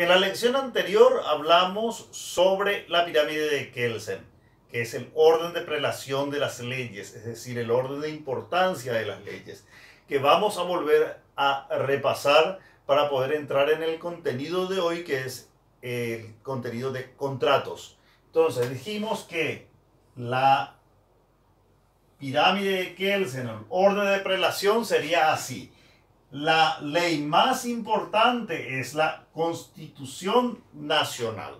En la lección anterior hablamos sobre la pirámide de Kelsen, que es el orden de prelación de las leyes, es decir, el orden de importancia de las leyes, que vamos a volver a repasar para poder entrar en el contenido de hoy, que es el contenido de contratos. Entonces, dijimos que la pirámide de Kelsen, el orden de prelación sería así la ley más importante es la Constitución Nacional.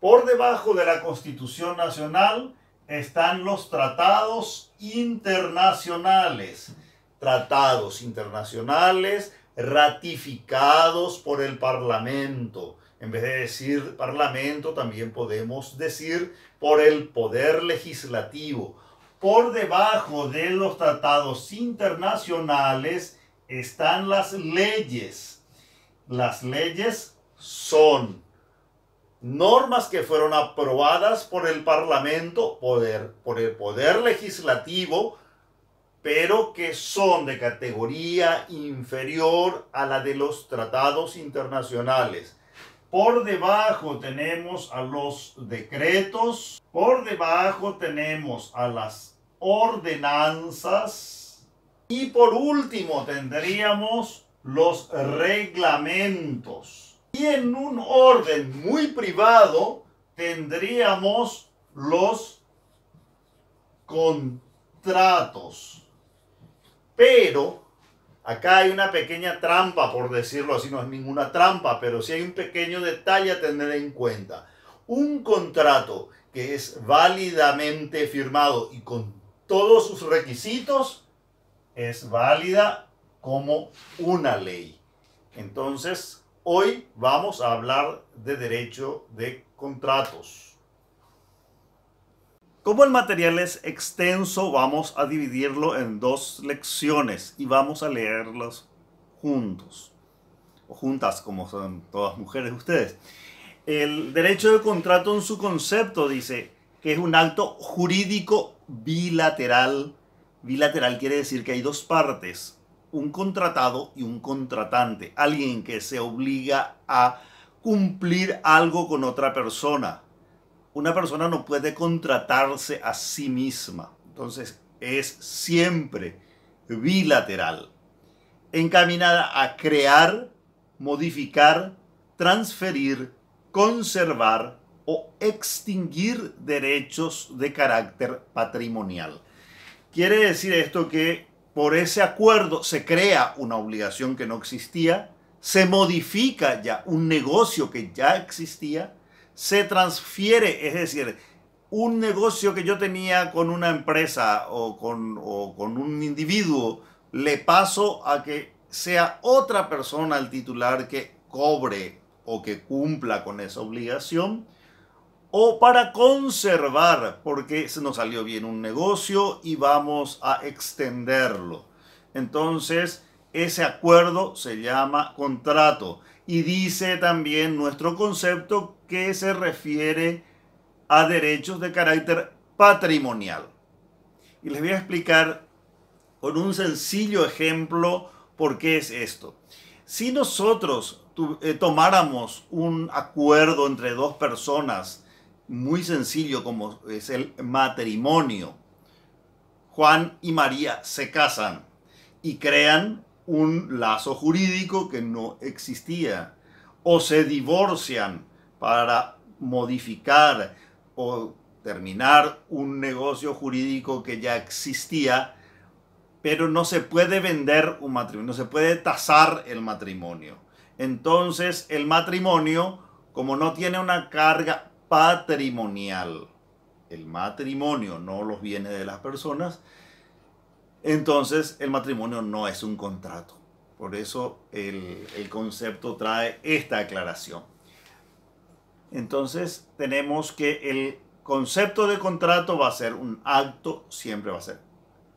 Por debajo de la Constitución Nacional están los tratados internacionales. Tratados internacionales ratificados por el Parlamento. En vez de decir Parlamento, también podemos decir por el Poder Legislativo. Por debajo de los tratados internacionales están las leyes. Las leyes son normas que fueron aprobadas por el Parlamento, poder, por el Poder Legislativo, pero que son de categoría inferior a la de los tratados internacionales. Por debajo tenemos a los decretos, por debajo tenemos a las ordenanzas, y por último tendríamos los reglamentos. Y en un orden muy privado tendríamos los contratos. Pero acá hay una pequeña trampa, por decirlo así, no es ninguna trampa, pero sí hay un pequeño detalle a tener en cuenta. Un contrato que es válidamente firmado y con todos sus requisitos es válida como una ley. Entonces, hoy vamos a hablar de derecho de contratos. Como el material es extenso, vamos a dividirlo en dos lecciones y vamos a leerlos juntos. O juntas, como son todas mujeres ustedes. El derecho de contrato en su concepto dice que es un acto jurídico bilateral Bilateral quiere decir que hay dos partes, un contratado y un contratante, alguien que se obliga a cumplir algo con otra persona. Una persona no puede contratarse a sí misma, entonces es siempre bilateral, encaminada a crear, modificar, transferir, conservar o extinguir derechos de carácter patrimonial. Quiere decir esto que por ese acuerdo se crea una obligación que no existía, se modifica ya un negocio que ya existía, se transfiere, es decir, un negocio que yo tenía con una empresa o con, un individuo, le paso a que sea otra persona el titular que cobre o que cumpla con esa obligación o para conservar porque se nos salió bien un negocio y vamos a extenderlo. Entonces, ese acuerdo se llama contrato y dice también nuestro concepto que se refiere a derechos de carácter patrimonial. Y les voy a explicar con un sencillo ejemplo por qué es esto. Si nosotros eh, tomáramos un acuerdo entre dos personas muy sencillo como es el matrimonio. Juan y María se casan y crean un lazo jurídico que no existía. O se divorcian para modificar o terminar un negocio jurídico que ya existía, pero no se puede vender un matrimonio, no se puede tasar el matrimonio. Entonces el matrimonio, como no tiene una carga patrimonial, el matrimonio, no los viene de las personas, entonces el matrimonio no es un contrato. Por eso el concepto trae esta aclaración. Entonces tenemos que el concepto de contrato va a ser un acto, siempre va a ser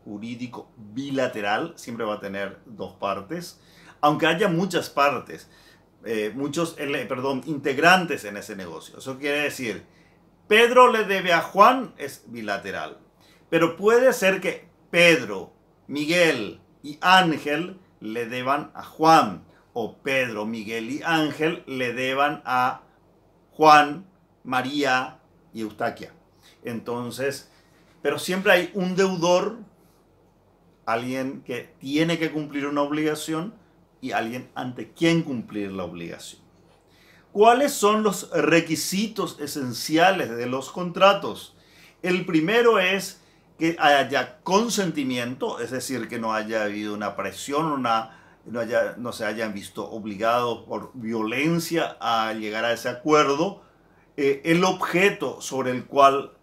jurídico bilateral, siempre va a tener dos partes, aunque haya muchas partes. Eh, muchos, eh, perdón, integrantes en ese negocio. Eso quiere decir, Pedro le debe a Juan, es bilateral. Pero puede ser que Pedro, Miguel y Ángel le deban a Juan. O Pedro, Miguel y Ángel le deban a Juan, María y Eustaquia. Entonces, pero siempre hay un deudor, alguien que tiene que cumplir una obligación y alguien ante quien cumplir la obligación. ¿Cuáles son los requisitos esenciales de los contratos? El primero es que haya consentimiento, es decir, que no haya habido una presión, no, se hayan visto obligados por violencia a llegar a ese acuerdo. Eh, el objeto sobre el cual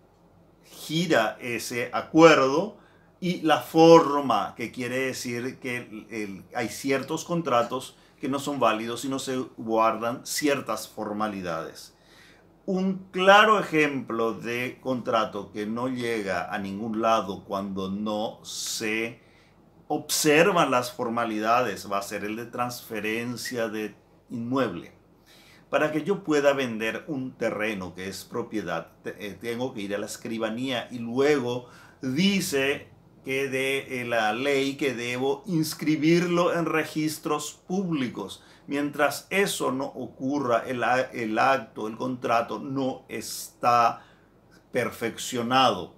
gira ese acuerdo, y la forma, que quiere decir que hay ciertos contratos que no son válidos no se guardan ciertas formalidades. Un claro ejemplo de contrato que no llega a ningún lado cuando no se observan las formalidades va a ser el de transferencia de inmueble. Para que yo pueda vender un terreno que es propiedad, eh, tengo que ir a la escribanía y luego dice que de eh, la ley que debo inscribirlo en registros públicos. Mientras eso no ocurra, el, acto, el contrato no está perfeccionado.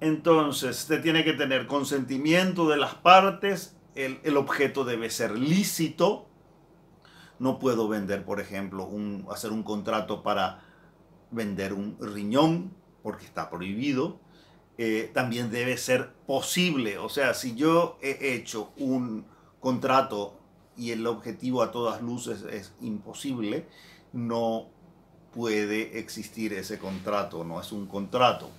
Entonces, usted tiene que tener consentimiento de las partes, el, el objeto debe ser lícito. No puedo vender, por ejemplo, un, hacer un contrato para vender un riñón, porque está prohibido eh, también debe ser posible. O sea, si yo he hecho un contrato y el objetivo a todas luces es imposible, no puede existir ese contrato, no es un contrato.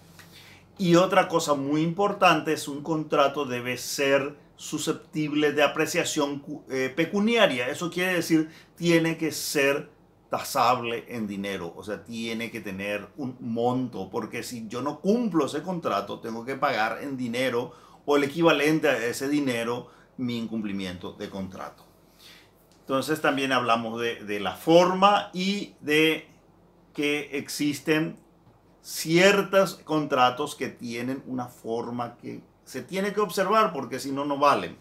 Y otra cosa muy importante es un contrato debe ser susceptible de apreciación eh, pecuniaria. Eso quiere decir, tiene que ser tasable en dinero, o sea, tiene que tener un monto, porque si yo no cumplo ese contrato, tengo que pagar en dinero o el equivalente a ese dinero mi incumplimiento de contrato. Entonces también hablamos de, de la forma y de que existen ciertos contratos que tienen una forma que se tiene que observar porque si no, no valen.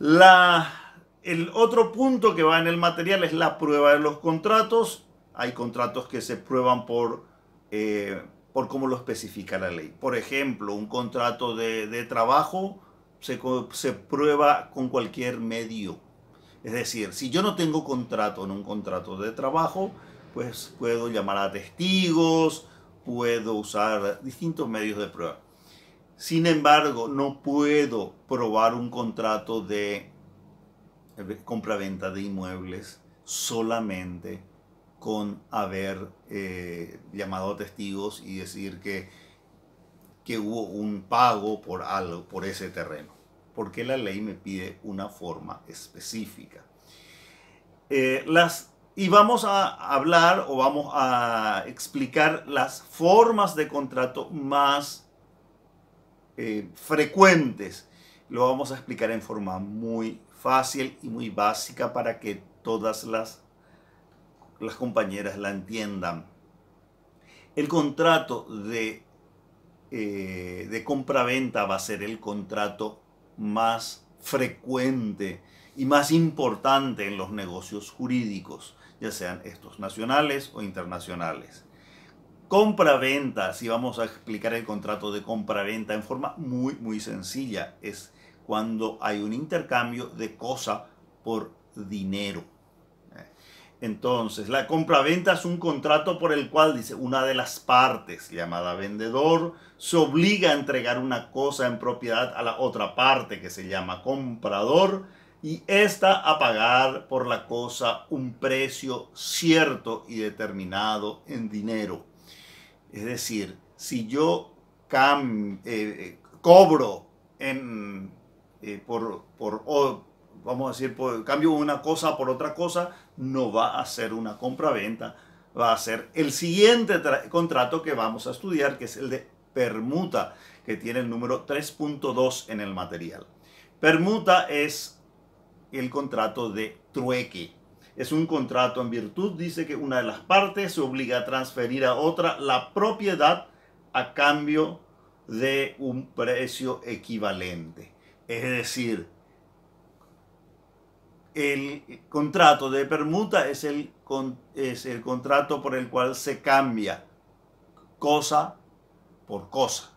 La el otro punto que va en el material es la prueba de los contratos. Hay contratos que se prueban por, eh, por cómo lo especifica la ley. Por ejemplo, un contrato de, trabajo se, se prueba con cualquier medio. Es decir, si yo no tengo contrato en un contrato de trabajo, pues puedo llamar a testigos, puedo usar distintos medios de prueba. Sin embargo, no puedo probar un contrato de compraventa de inmuebles solamente con haber eh, llamado a testigos y decir que, que hubo un pago por algo, por ese terreno. Porque la ley me pide una forma específica. Eh, las, y vamos a hablar o vamos a explicar las formas de contrato más eh, frecuentes. Lo vamos a explicar en forma muy fácil y muy básica para que todas las, las compañeras la entiendan. El contrato de, eh, de compra-venta va a ser el contrato más frecuente y más importante en los negocios jurídicos, ya sean estos nacionales o internacionales. Compra-venta, si vamos a explicar el contrato de compra-venta en forma muy, muy sencilla, es cuando hay un intercambio de cosa por dinero. Entonces, la compraventa es un contrato por el cual, dice, una de las partes, llamada vendedor, se obliga a entregar una cosa en propiedad a la otra parte, que se llama comprador, y ésta a pagar por la cosa un precio cierto y determinado en dinero. Es decir, si yo eh, eh, cobro en eh, por, por vamos a decir, por cambio una cosa por otra cosa, no va a ser una compra-venta, va a ser el siguiente contrato que vamos a estudiar, que es el de permuta, que tiene el número 3.2 en el material. Permuta es el contrato de trueque. Es un contrato en virtud, dice que una de las partes se obliga a transferir a otra la propiedad a cambio de un precio equivalente. Es decir, el contrato de permuta es el, es el contrato por el cual se cambia cosa por cosa.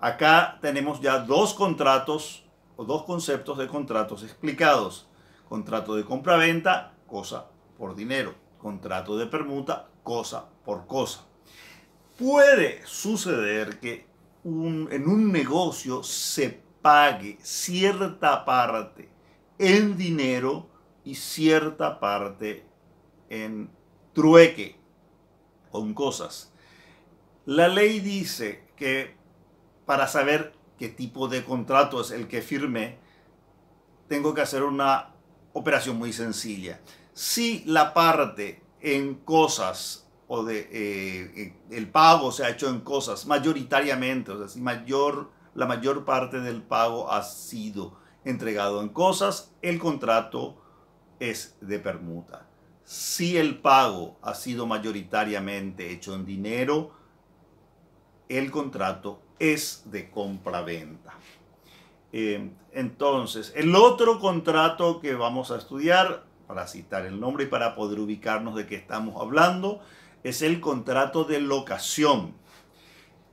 acá tenemos ya dos contratos o dos conceptos de contratos explicados. Contrato de compra-venta, cosa por dinero. Contrato de permuta, cosa por cosa. Puede suceder que en un negocio se pague cierta parte en dinero y cierta parte en trueque o en cosas. La ley dice que para saber qué tipo de contrato es el que firme, tengo que hacer una operación muy sencilla. Si la parte en cosas o de eh, eh, el pago se ha hecho en cosas mayoritariamente, o sea, si mayor, la mayor parte del pago ha sido entregado en cosas, el contrato es de permuta. Si el pago ha sido mayoritariamente hecho en dinero, el contrato es de compra-venta. Eh, entonces, el otro contrato que vamos a estudiar, para citar el nombre y para poder ubicarnos de qué estamos hablando, es el contrato de locación.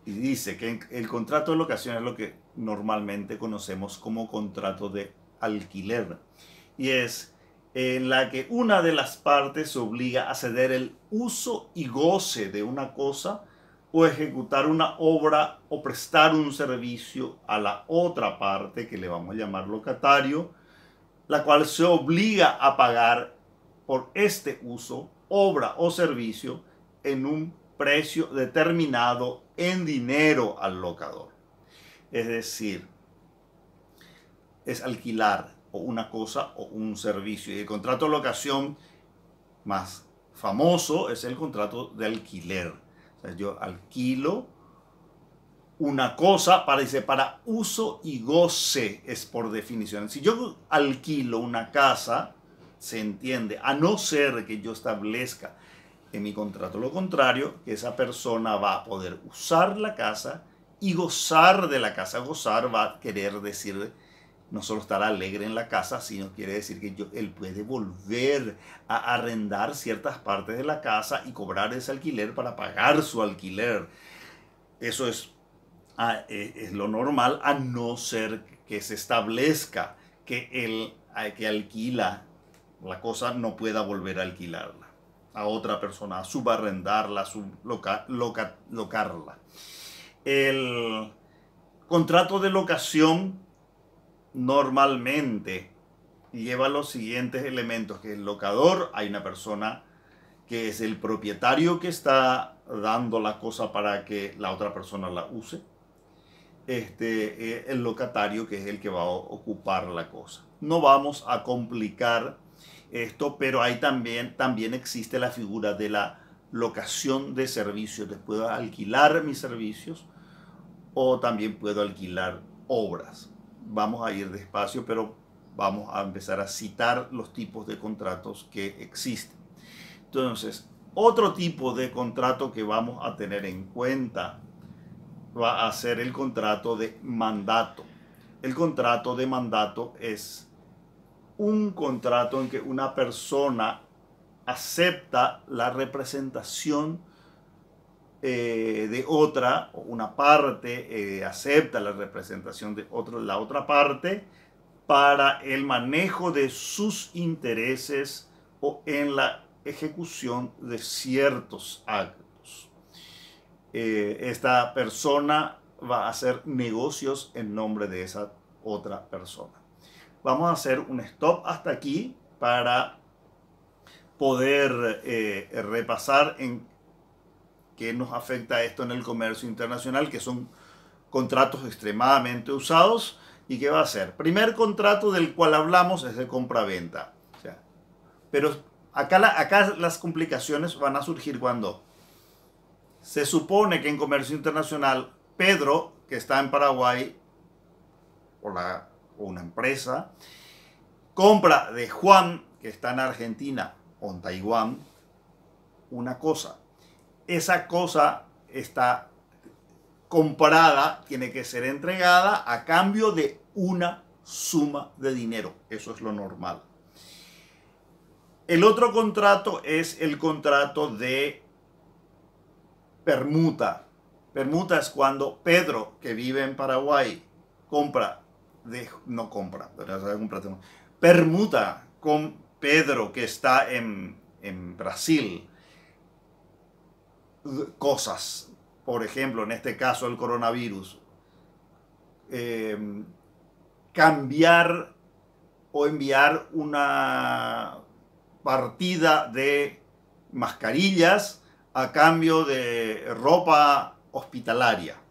Y dice que el contrato de locación es lo que normalmente conocemos como contrato de alquiler. Y es en la que una de las partes se obliga a ceder el uso y goce de una cosa o ejecutar una obra o prestar un servicio a la otra parte, que le vamos a llamar locatario, la cual se obliga a pagar por este uso, obra o servicio en un precio determinado en dinero al locador. Es decir, es alquilar o una cosa o un servicio. Y el contrato de locación más famoso es el contrato de alquiler. yo alquilo una cosa para, para uso y goce, es por definición. Si yo alquilo una casa, se entiende, a no ser que yo establezca en mi contrato lo contrario, que esa persona va a poder usar la casa y gozar de la casa. Gozar va a querer decir no solo estar alegre en la casa, sino quiere decir que él puede volver a arrendar ciertas partes de la casa y cobrar ese alquiler para pagar su alquiler. Eso es, ah, eh, es lo normal, a no ser que se establezca que el ah, que alquila la cosa no pueda volver a alquilarla a otra persona, a subarrendarla, a locarla. Loca, el contrato de locación normalmente lleva los siguientes elementos, que el locador, hay una persona que es el propietario que está dando la cosa para que la otra persona la use, este, eh, el locatario que es el que va a ocupar la cosa. No vamos a complicar esto, pero ahí también, también existe la figura de la locación de servicios. Después puedo alquilar mis servicios o también puedo alquilar obras. Vamos a ir despacio, pero vamos a empezar a citar los tipos de contratos que existen. Entonces, otro tipo de contrato que vamos a tener en cuenta va a ser el contrato de mandato. El contrato de mandato es un contrato en que una persona acepta la representación eh, de otra, o una parte eh, acepta la representación de otra, la otra parte para el manejo de sus intereses o en la ejecución de ciertos actos. Eh, esta persona va a hacer negocios en nombre de esa otra persona. Vamos a hacer un stop hasta aquí para poder eh, repasar en qué nos afecta esto en el comercio internacional, que son contratos extremadamente usados y qué va a ser. Primer contrato del cual hablamos es de compra-venta. pero acá, acá las complicaciones van a surgir cuando se supone que en comercio internacional Pedro, que está en Paraguay, o la una empresa. Compra de Juan, que está en Argentina o en Taiwán, una cosa. Esa cosa está comprada, tiene que ser entregada a cambio de una suma de dinero. Eso es lo normal. El otro contrato es el contrato de permuta. Permuta es cuando Pedro, que vive en Paraguay, compra no compra, permuta con Pedro que está en, Brasil cosas, por ejemplo, en este caso el coronavirus, eh, cambiar o enviar una partida de mascarillas a cambio de ropa hospitalaria.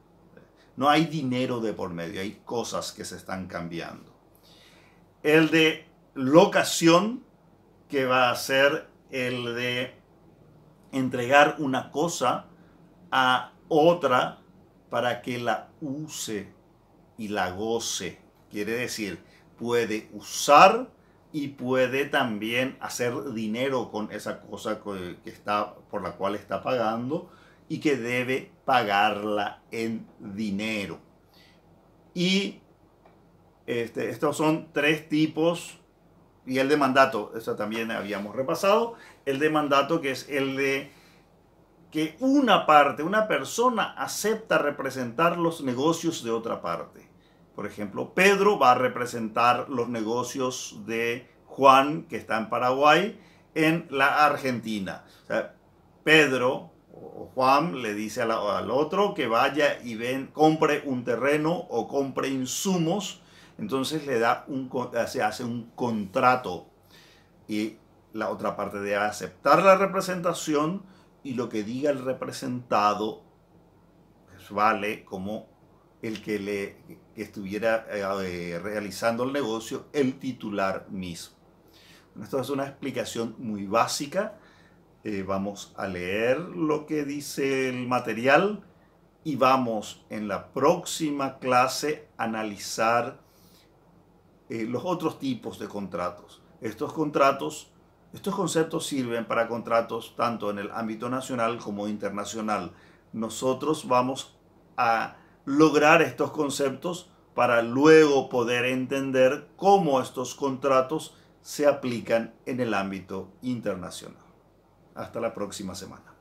No hay dinero de por medio, hay cosas que se están cambiando. El de locación, que va a ser el de entregar una cosa a otra para que la use y la goce. Quiere decir, puede usar y puede también hacer dinero con esa cosa que por la cual está pagando y que debe pagarla en dinero. Y este, estos son tres tipos y el de mandato, eso también habíamos repasado, el de mandato que es el de que una parte, una persona acepta representar los negocios de otra parte. Por ejemplo, Pedro va a representar los negocios de Juan, que está en Paraguay, en la Argentina. O sea, Pedro Juan le dice al, otro que vaya y ven, compre un terreno o compre insumos. Entonces le da un, se hace un contrato y la otra parte de aceptar la representación y lo que diga el representado pues vale como el que le estuviera eh, realizando el negocio el titular mismo. esto es una explicación muy básica eh, vamos a leer lo que dice el material y vamos en la próxima clase a analizar eh, los otros tipos de contratos. Estos contratos, estos conceptos sirven para contratos tanto en el ámbito nacional como internacional. Nosotros vamos a lograr estos conceptos para luego poder entender cómo estos contratos se aplican en el ámbito internacional. Hasta la próxima semana.